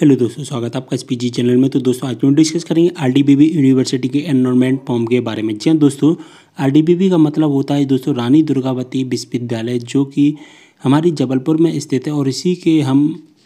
hello दोस्तों स्वागत है आपका एस पी चैनल में तो दोस्तों आज हम डिस्कस करेंगे आरडीबीबी यूनिवर्सिटी के एनरोलमेंट फॉर्म के बारे में जी हाँ दोस्तों आरडीबीबी का मतलब होता है दोस्तों रानी दुर्गावती विश्वविद्यालय जो कि हमारी जबलपुर में स्थित है और इसी के हम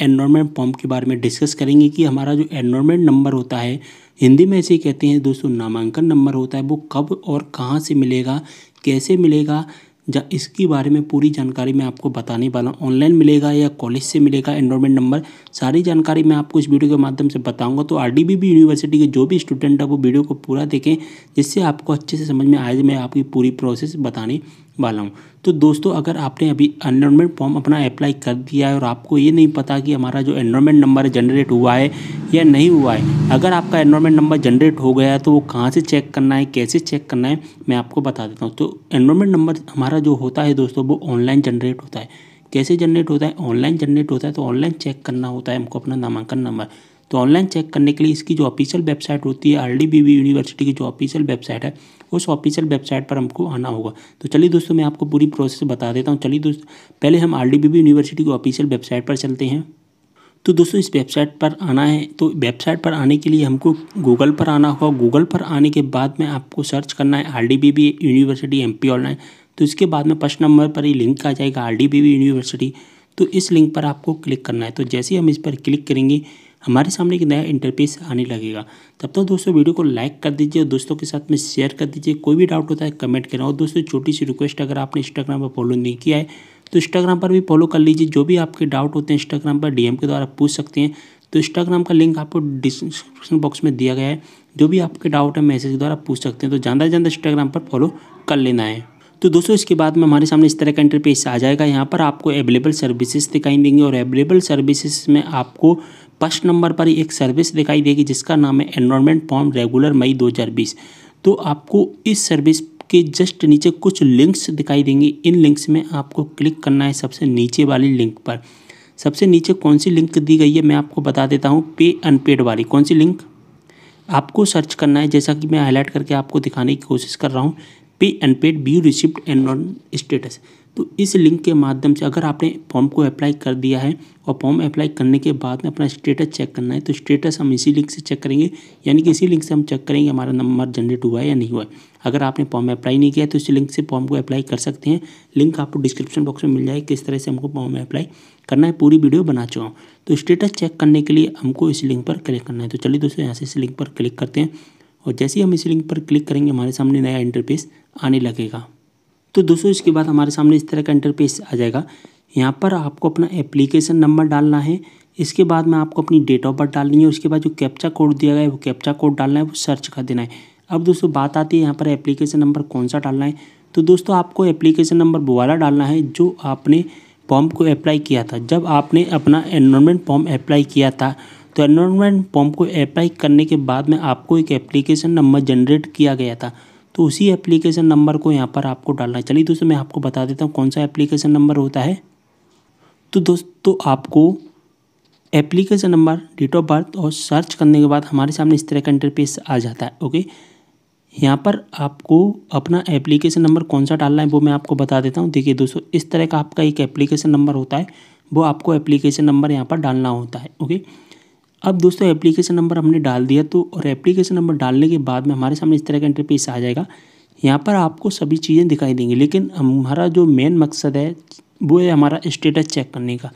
एनरोलमेंट फॉर्म के बारे में डिस्कस करेंगे कि हमारा जो एनरोलमेंट नंबर होता है हिंदी में ऐसे कहते हैं दोस्तों नामांकन नंबर होता है वो कब और कहाँ से मिलेगा कैसे मिलेगा जहाँ इसके बारे में पूरी जानकारी मैं आपको बताने वाला हूँ ऑनलाइन मिलेगा या कॉलेज से मिलेगा एनरोलमेंट नंबर सारी जानकारी मैं आपको इस वीडियो के माध्यम से बताऊंगा तो आर यूनिवर्सिटी के जो भी स्टूडेंट है वो वीडियो को पूरा देखें जिससे आपको अच्छे से समझ में आए मैं आपकी पूरी प्रोसेस बताने वाला हूँ तो दोस्तों अगर आपने अभी एनरोलमेंट फॉर्म अपना अप्लाई कर दिया है और आपको ये नहीं पता कि हमारा जो एनरोलमेंट नंबर जनरेट हुआ है या नहीं हुआ है अगर आपका एनरोलमेंट नंबर जनरेट हो गया है तो वो कहाँ से चेक करना है कैसे चेक करना है मैं आपको बता देता हूँ तो एनरोलमेंट नंबर हमारा जो होता है दोस्तों वो ऑनलाइन जनरेट होता है कैसे जनरेट होता है ऑनलाइन जनरेट होता है तो ऑनलाइन चेक करना होता है हमको अपना नामांकन नंबर तो ऑनलाइन चेक करने के लिए इसकी जो ऑफिशियल वेबसाइट होती है आर यूनिवर्सिटी की जो ऑफिशियल वेबसाइट है उस ऑफिशियल वेबसाइट पर हमको आना होगा तो चलिए दोस्तों मैं आपको पूरी प्रोसेस बता देता हूँ चलिए दोस्तों पहले हम आर यूनिवर्सिटी की ऑफिशियल वेबसाइट पर चलते हैं तो दोस्तों इस वेबसाइट पर आना है तो वेबसाइट पर आने के लिए हमको गूगल पर आना होगा गूगल पर आने के बाद में आपको सर्च करना है आर यूनिवर्सिटी एम ऑनलाइन तो इसके बाद में फर्स्ट नंबर पर ही लिंक आ जाएगा आर यूनिवर्सिटी तो इस लिंक पर आपको क्लिक करना है तो जैसे ही हम इस पर क्लिक करेंगे हमारे सामने एक नया इंटरफेस आने लगेगा तब तक तो दोस्तों वीडियो को लाइक कर दीजिए और दोस्तों के साथ में शेयर कर दीजिए कोई भी डाउट होता है कमेंट करें और दोस्तों छोटी सी रिक्वेस्ट अगर आपने इंस्टाग्राम पर फॉलो नहीं किया है तो इंस्टाग्राम पर भी फॉलो कर लीजिए जो भी आपके डाउट होते हैं इंस्टाग्राम पर डीएम के द्वारा पूछ सकते हैं तो इंस्टाग्राम का लिंक आपको डिस्क्रिप्शन बॉक्स में दिया गया है जो भी आपके डाउट है मैसेज के द्वारा पूछ सकते हैं तो ज़्यादा से ज़्यादा इंस्टाग्राम पर फॉलो कर लेना है तो दोस्तों इसके बाद में हमारे सामने इस तरह का इंटरफेस आ जाएगा यहाँ पर आपको अवेलेबल सर्विसेज दिखाई देंगे और अवेलेबल सर्विसेज में आपको फर्स्ट नंबर पर एक सर्विस दिखाई देगी जिसका नाम है एनरोलमेंट फॉर्म रेगुलर मई 2020 तो आपको इस सर्विस के जस्ट नीचे कुछ लिंक्स दिखाई देंगे इन लिंक्स में आपको क्लिक करना है सबसे नीचे वाली लिंक पर सबसे नीचे कौन सी लिंक दी गई है मैं आपको बता देता हूँ पे अनपेड वाली कौन सी लिंक आपको सर्च करना है जैसा कि मैं हाईलाइट करके आपको दिखाने की कोशिश कर रहा हूँ pay and B U receipt and known status तो इस लिंक के माध्यम से अगर आपने फॉर्म को अप्लाई कर दिया है और फॉर्म अप्लाई करने के बाद में अपना स्टेटस चेक करना है तो स्टेटस हम इसी लिंक से चेक करेंगे यानी कि इसी लिंक से हम चेक करेंगे हमारा नंबर जनरेट हुआ है या नहीं हुआ है अगर आपने फॉर्म अप्लाई नहीं किया तो इस लिंक से फॉर्म को अप्लाई कर सकते हैं लिंक आपको डिस्क्रिप्शन बॉक्स में मिल जाएगी किस तरह से हमको फॉर्म में अप्लाई करना है पूरी वीडियो बना चुका हूँ तो स्टेटस चेक करने के लिए हमको इस लिंक पर क्लिक करना है तो चलिए दोस्तों यहाँ से इस लिंक पर क्लिक करते हैं और जैसे ही हम इस लिंक पर क्लिक करेंगे हमारे सामने नया इंटरपेस आने लगेगा तो दोस्तों इसके बाद हमारे सामने इस तरह का इंटरपेस आ जाएगा यहाँ पर आपको अपना एप्लीकेशन नंबर डालना है इसके बाद में आपको अपनी डेट ऑफ बर्थ डालनी है उसके बाद जो कैप्चा कोड दिया गया है वो कैप्चा कोड डालना है वो सर्च कर देना है अब दोस्तों बात आती है यहाँ पर एप्लीकेशन नंबर कौन सा डालना है तो दोस्तों आपको एप्लीकेशन नंबर वो वाला डालना है जो आपने फॉर्म को अप्लाई किया था जब आपने अपना एनरोलमेंट फॉर्म अप्लाई किया था तो एनरोलमेंट फॉर्म को अप्लाई करने के बाद में आपको एक एप्लीकेशन नंबर जनरेट किया गया था तो उसी एप्लीकेशन नंबर को यहाँ पर आपको डालना चलिए दोस्तों मैं आपको बता देता हूँ कौन सा एप्लीकेशन नंबर होता है तो दोस्तों आपको application number date of birth और सर्च करने के बाद हमारे सामने इस तरह का इंटरफेस आ जाता है ओके यहाँ पर आपको अपना एप्लीकेशन नंबर कौन सा डालना है वो मैं आपको बता देता हूँ देखिए दोस्तों इस तरह का आपका एक एप्लीकेशन नंबर होता है वो आपको एप्लीकेशन नंबर यहाँ पर डालना होता है ओके अब दोस्तों एप्लीकेशन नंबर हमने डाल दिया तो और एप्लीकेशन नंबर डालने के बाद में हमारे सामने इस तरह का इंटरफेस आ जाएगा यहाँ पर आपको सभी चीज़ें दिखाई देंगी लेकिन हमारा जो मेन मकसद है वो है हमारा स्टेटस चेक करने का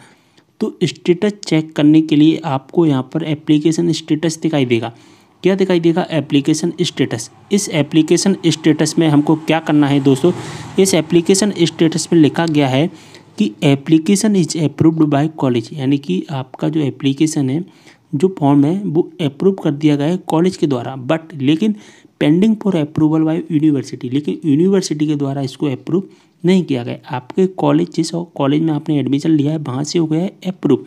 तो स्टेटस चेक करने के लिए आपको यहाँ पर एप्लीकेशन स्टेटस दिखाई देगा क्या दिखाई देगा एप्लीकेशन स्टेटस इस एप्लीकेशन स्टेटस में हमको क्या करना है दोस्तों इस एप्लीकेशन स्टेटस में लिखा गया है कि application is approved by college यानी कि आपका जो एप्लीकेशन है जो फॉर्म है वो अप्रूव कर दिया गया है कॉलेज के द्वारा बट लेकिन pending for approval by university लेकिन यूनिवर्सिटी के द्वारा इसको अप्रूव नहीं किया गया आपके कॉलेज जिस कॉलेज में आपने एडमिशन लिया है वहाँ से हो गया है अप्रूव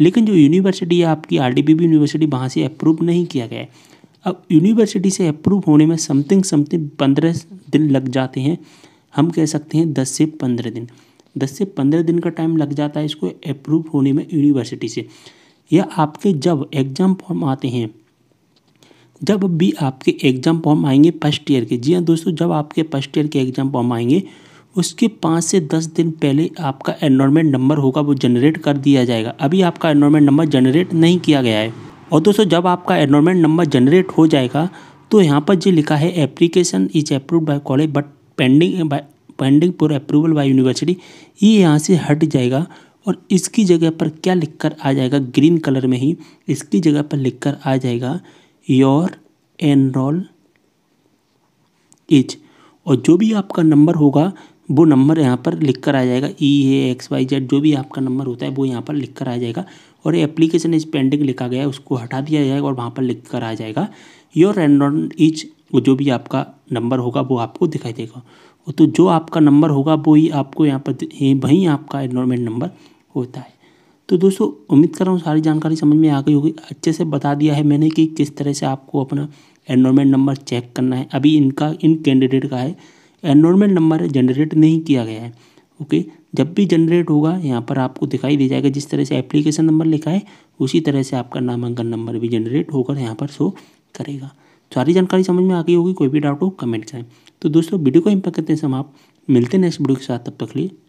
लेकिन जो यूनिवर्सिटी है आपकी आर यूनिवर्सिटी वहाँ से अप्रूव नहीं किया गया है अब यूनिवर्सिटी से अप्रूव होने में समथिंग समथिंग पंद्रह दिन लग जाते हैं हम कह सकते हैं दस से पंद्रह दिन दस से पंद्रह दिन का टाइम लग जाता है इसको अप्रूव होने में यूनिवर्सिटी से या आपके जब एग्ज़ाम फॉर्म आते हैं जब भी आपके एग्ज़ाम फॉर्म आएंगे फर्स्ट ईयर के जी हाँ दोस्तों जब आपके फर्स्ट ईयर के एग्ज़ाम फॉर्म आएंगे उसके पाँच से दस दिन पहले आपका एनरोलमेंट नंबर होगा वो जनरेट कर दिया जाएगा अभी आपका एनरोलमेंट नंबर जनरेट नहीं किया गया है और दोस्तों जब आपका एनरोलमेंट नंबर जनरेट हो जाएगा तो यहाँ पर जो लिखा है application is approved by college but pending pending for approval by university ये यहाँ से हट जाएगा और इसकी जगह पर क्या लिखकर आ जाएगा ग्रीन कलर में ही इसकी जगह पर लिखकर आ जाएगा योर एनरोल इज और जो भी आपका नंबर होगा वो नंबर यहाँ पर लिख कर आ जाएगा E A X Y Z जो भी आपका नंबर होता है वो यहाँ पर लिख कर आ जाएगा और ये एप्लीकेशन इज पेंडिंग लिखा गया है उसको हटा दिया जाएगा और वहाँ पर लिख कर आ जाएगा योर एनरोल इज वो जो भी आपका नंबर होगा वो आपको दिखाई देगा वो तो जो आपका नंबर होगा वो ही आपको यहाँ पर वहीं आपका एनरोलमेंट नंबर होता है तो दोस्तों उम्मीद कर रहा हूँ सारी जानकारी समझ में आ गई होगी अच्छे से बता दिया है मैंने कि किस तरह से आपको अपना एनरोलमेंट नंबर चेक करना है अभी इनका इन कैंडिडेट का है एनरोलमेंट नंबर जनरेट नहीं किया गया है ओके जब भी जनरेट होगा यहाँ पर आपको दिखाई दे जाएगा जिस तरह से एप्लीकेशन नंबर लिखा है उसी तरह से आपका नामांकन नंबर भी जनरेट होकर यहाँ पर शो करेगा सारी जानकारी समझ में आ गई होगी कोई भी डाउट हो कमेंट करें तो दोस्तों वीडियो को इम्पैक्ट करते हैं समाप्त मिलते हैं नेक्स्ट वीडियो के साथ तब तक लिए